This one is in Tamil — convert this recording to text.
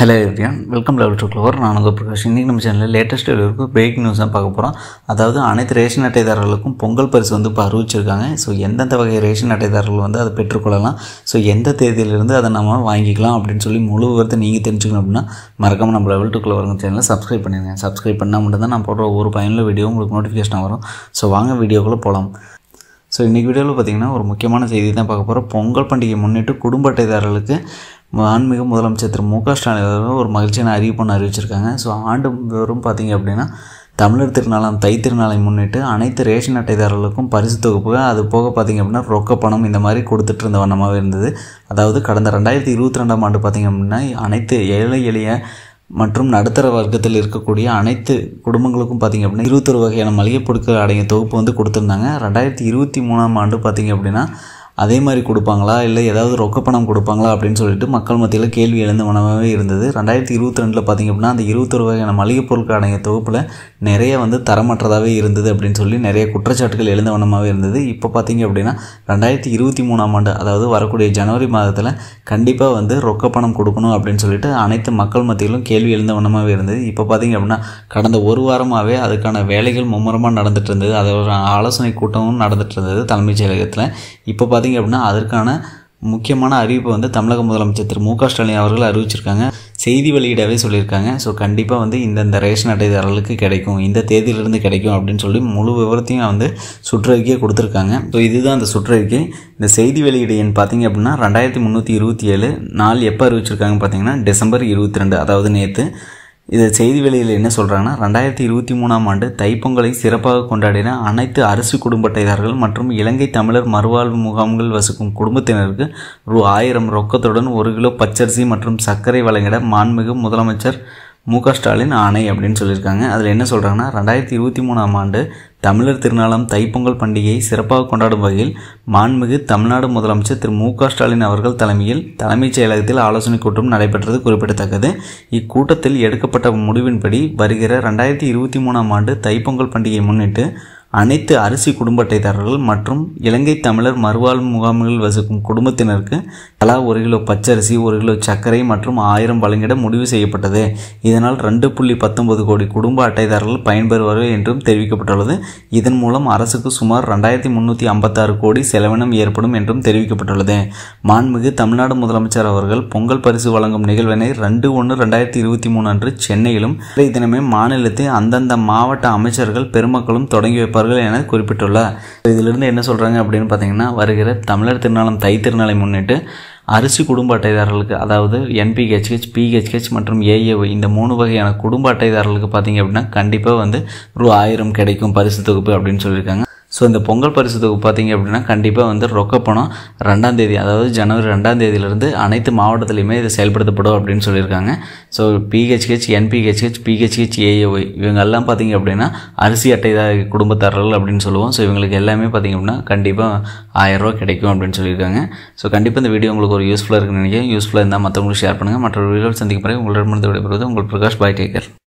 hello everyone welcome level two clover நான் உங்கள் பிரகாஷ் இன்றைக்கி நம்ம சேனலில் லேட்டஸ்ட் டெலிவரிக்கு பிரேக் நியூஸ் தான் பார்க்க போகிறோம் அதாவது அனைத்து ரேஷன் அட்டைதாரர்களுக்கும் பொங்கல் பரிசு வந்து இப்போ அறிவிச்சிருக்காங்க ஸோ எந்தெந்த வகை ரேஷன் அட்டைதாரர்கள் வந்து அதை பெற்றுக்கொள்ளலாம் ஸோ எந்த தேதியிலிருந்து அதை நம்ம வாங்கிக்கலாம் அப்படின்னு சொல்லி முழு விவரத்தை நீங்கள் தெரிஞ்சுக்கணும் அப்படின்னா மறக்காமல் நம்ம லெவல் டூ க்ளோவர் சேனலை சப்ஸ்கிரைப் பண்ணிடுங்க சப்ஸ்கிரைப் பண்ணால் மட்டும் தான் நான் போடுற ஒரு பயனுள்ள வீடியோ உங்களுக்கு நோட்டிஃபிகேஷன் வரும் ஸோ வாங்க வீடியோக்குள்ளே போகலாம் ஸோ இன்றைக்கி வீடியோவில் பார்த்திங்கன்னா ஒரு முக்கியமான செய்தி தான் பார்க்க போகிறோம் பொங்கல் பண்டிகை முன்னிட்டு குடும்ப அட்டைதாரர்களுக்கு ஆன்மீக முதலமைச்சர் திரு மு க ஸ்டாலின் ஒரு மகிழ்ச்சியான அறிவிப்பு அறிவிச்சிருக்காங்க ஸோ ஆண்டு வெறும் பார்த்திங்க அப்படின்னா தமிழர் திருநாளாம் தை திருநாளை முன்னிட்டு அனைத்து ரேஷன் அட்டைதாரர்களுக்கும் பரிசு தொகுப்பு அது போக பார்த்திங்க அப்படின்னா ரொக்க பணம் இந்த மாதிரி கொடுத்துட்டு இருந்த வண்ணமாக இருந்தது அதாவது கடந்த ரெண்டாயிரத்தி இருபத்தி ரெண்டாம் ஆண்டு பார்த்திங்க அப்படின்னா அனைத்து ஏழை எளிய மற்றும் நடுத்தர வர்க்கத்தில் இருக்கக்கூடிய அனைத்து குடும்பங்களுக்கும் பார்த்திங்க அப்படின்னா இருபத்தொரு வகையான மளிகை பொருட்கள் அடங்கிய தொகுப்பு வந்து கொடுத்துருந்தாங்க ரெண்டாயிரத்தி இருபத்தி மூணாம் ஆண்டு பார்த்திங்க அப்படின்னா அதே மாதிரி கொடுப்பாங்களா இல்லை ஏதாவது ரொக்கப்பணம் கொடுப்பாங்களா அப்படின்னு சொல்லிட்டு மக்கள் மத்தியில் கேள்வி எழுந்த மனமாகவே இருந்தது ரெண்டாயிரத்தி இருபத்தி ரெண்டில் பார்த்திங்க அப்படின்னா அந்த இருபத்தொரு வகையான மளிகைப் பொருட்களான தொகுப்பில் நிறைய வந்து தரமற்றதாகவே இருந்தது அப்படின்னு சொல்லி நிறைய குற்றச்சாட்டுகள் எழுந்த வண்ணமாகவே இருந்தது இப்போ பார்த்திங்க அப்படின்னா ரெண்டாயிரத்தி இருபத்தி மூணாம் ஆண்டு அதாவது வரக்கூடிய ஜனவரி மாதத்தில் கண்டிப்பாக வந்து ரொக்க பணம் கொடுக்கணும் அப்படின்னு சொல்லிட்டு அனைத்து மக்கள் மத்தியிலும் கேள்வி எழுந்த வண்ணமாகவே இருந்தது இப்போ பார்த்திங்க அப்படின்னா கடந்த ஒரு வாரமாகவே அதுக்கான வேலைகள் மும்முரமாக நடந்துகிட்டு இருந்தது அதோட ஆலோசனை கூட்டமும் நடந்துகிட்டு இருந்தது தலைமைச் செயலகத்தில் இப்போ பார்த்திங்க பார்த்திங்க அப்படின்னா அதற்கான முக்கியமான அறிவிப்பை வந்து தமிழக முதலமைச்சர் திரு மு க ஸ்டாலின் அவர்கள் அறிவிச்சிருக்காங்க செய்தி வெளியிடவே சொல்லியிருக்காங்க ஸோ கண்டிப்பாக வந்து இந்தந்த ரேஷன் அட்டைதாரர்களுக்கு கிடைக்கும் இந்த தேதியிலிருந்து கிடைக்கும் அப்படின்னு சொல்லி முழு விவரத்தையும் வந்து சுற்றறிக்கையை கொடுத்துருக்காங்க ஸோ இதுதான் அந்த சுற்றறிக்கை இந்த செய்தி வெளியீடு எண் பார்த்திங்க அப்படின்னா ரெண்டாயிரத்தி முந்நூற்றி இருபத்தி ஏழு நாள் எப்போ அறிவிச்சிருக்காங்க பார்த்தீங்கன்னா டிசம்பர் இருபத்தி ரெண்டு அதாவது நேற்று இந்த செய்தி வெளியில் என்ன சொல்கிறாங்கன்னா ரெண்டாயிரத்தி இருபத்தி மூணாம் ஆண்டு தைப்பொங்கலை சிறப்பாக கொண்டாடின அனைத்து அரசு குடும்பத்தைதார்கள் மற்றும் இலங்கை தமிழர் மறுவாழ்வு முகாம்கள் வசிக்கும் குடும்பத்தினருக்கு ரூ ஆயிரம் ரொக்கத்துடன் ஒரு கிலோ பச்சரிசி மற்றும் சர்க்கரை வழங்கிட மாண்புமிகு முதலமைச்சர் மு ஸ்டாலின் ஆணை அப்படின்னு சொல்லியிருக்காங்க அதில் என்ன சொல்கிறாங்கன்னா ரெண்டாயிரத்தி இருபத்தி மூணாம் ஆண்டு தமிழர் திருநாளாம் தைப்பொங்கல் பண்டிகையை சிறப்பாக கொண்டாடும் வகையில் மாண்புமிகு தமிழ்நாடு முதலமைச்சர் திரு மு ஸ்டாலின் அவர்கள் தலைமையில் தலைமைச் செயலகத்தில் ஆலோசனைக் கூட்டம் நடைபெற்றது குறிப்பிடத்தக்கது இக்கூட்டத்தில் எடுக்கப்பட்ட முடிவின்படி வருகிற ரெண்டாயிரத்தி இருபத்தி மூணாம் ஆண்டு தைப்பொங்கல் பண்டிகையை முன்னிட்டு அனைத்து அரிசி குடும்ப அட்டைதாரர்கள் மற்றும் இலங்கை தமிழர் மறுவாழ் முகாம்களில் வசிக்கும் குடும்பத்தினருக்கு தலா ஒரு கிலோ பச்சரிசி ஒரு கிலோ சர்க்கரை மற்றும் ஆயிரம் வழங்கிட முடிவு செய்யப்பட்டது இதனால் ரெண்டு புள்ளி பத்தொன்பது கோடி குடும்ப அட்டைதாரர்கள் பயன்பெறுவார்கள் என்றும் தெரிவிக்கப்பட்டுள்ளது இதன் மூலம் அரசுக்கு சுமார் ரெண்டாயிரத்தி முன்னூற்றி ஐம்பத்தாறு கோடி செலவினம் ஏற்படும் என்றும் தெரிவிக்கப்பட்டுள்ளது மாண்புமிகு தமிழ்நாடு முதலமைச்சர் அவர்கள் பொங்கல் பரிசு வழங்கும் நிகழ்வினை ரெண்டு ஒன்று ரெண்டாயிரத்தி இருபத்தி மூணு அன்று சென்னையிலும் தினமே மாநிலத்தில் அந்தந்த மாவட்ட அமைச்சர்கள் பெருமக்களும் தொடங்கி வைப்பார்கள் அவர்கள் என குறிப்பிட்டுள்ளார் இதிலிருந்து என்ன சொல்கிறாங்க அப்படின்னு பார்த்தீங்கன்னா வருகிற தமிழர் திருநாளம் தை திருநாளை முன்னிட்டு அரிசி குடும்ப அட்டைதாரர்களுக்கு அதாவது என்பிஹெச்ஹெச் பிஹெச்ஹெச் மற்றும் ஏஏஒ இந்த மூணு வகையான குடும்ப அட்டைதாரர்களுக்கு பார்த்தீங்க அப்படின்னா கண்டிப்பாக வந்து ரூ ஆயிரம் கிடைக்கும் பரிசு தொகுப்பு அப்படின்னு சொல்லியிருக்காங்க ஸோ இந்த பொங்கல் பரிசு தொகுப்பு பார்த்திங்க அப்படின்னா கண்டிப்பாக வந்து ரொக்கப்பணம் ரெண்டாம் தேதி அதாவது ஜனவரி ரெண்டாம் தேதியிலேருந்து அனைத்து மாவட்டத்துலையுமே இது செயல்படுத்தப்படும் அப்படின்னு சொல்லியிருக்காங்க so PHH NPHH PHH AAY e இவங்க எல்லாம் பார்த்திங்க அப்படின்னா அரிசி அட்டைதாரி குடும்பத்தாரர்கள் அப்படின்னு சொல்லுவோம் ஸோ இவங்களுக்கு எல்லாமே பார்த்திங்க அப்படின்னா கண்டிப்பாக ஆயிரரூவா கிடைக்கும் அப்படின்னு சொல்லியிருக்காங்க ஸோ கண்டிப்பாக இந்த வீடியோ உங்களுக்கு ஒரு யூஸ்ஃபுல்லாக இருக்குன்னு நினைக்கிறேன் யூஸ்ஃபுல்லாக இருந்தால் மற்றவங்களுக்கு ஷேர் பண்ணுங்கள் மற்ற வீடியோ சந்திக்கும் பிறகு உங்களிடமிருந்து விடைபெறுவது உங்கள் பிரகாஷ் பாய் டேக்கர்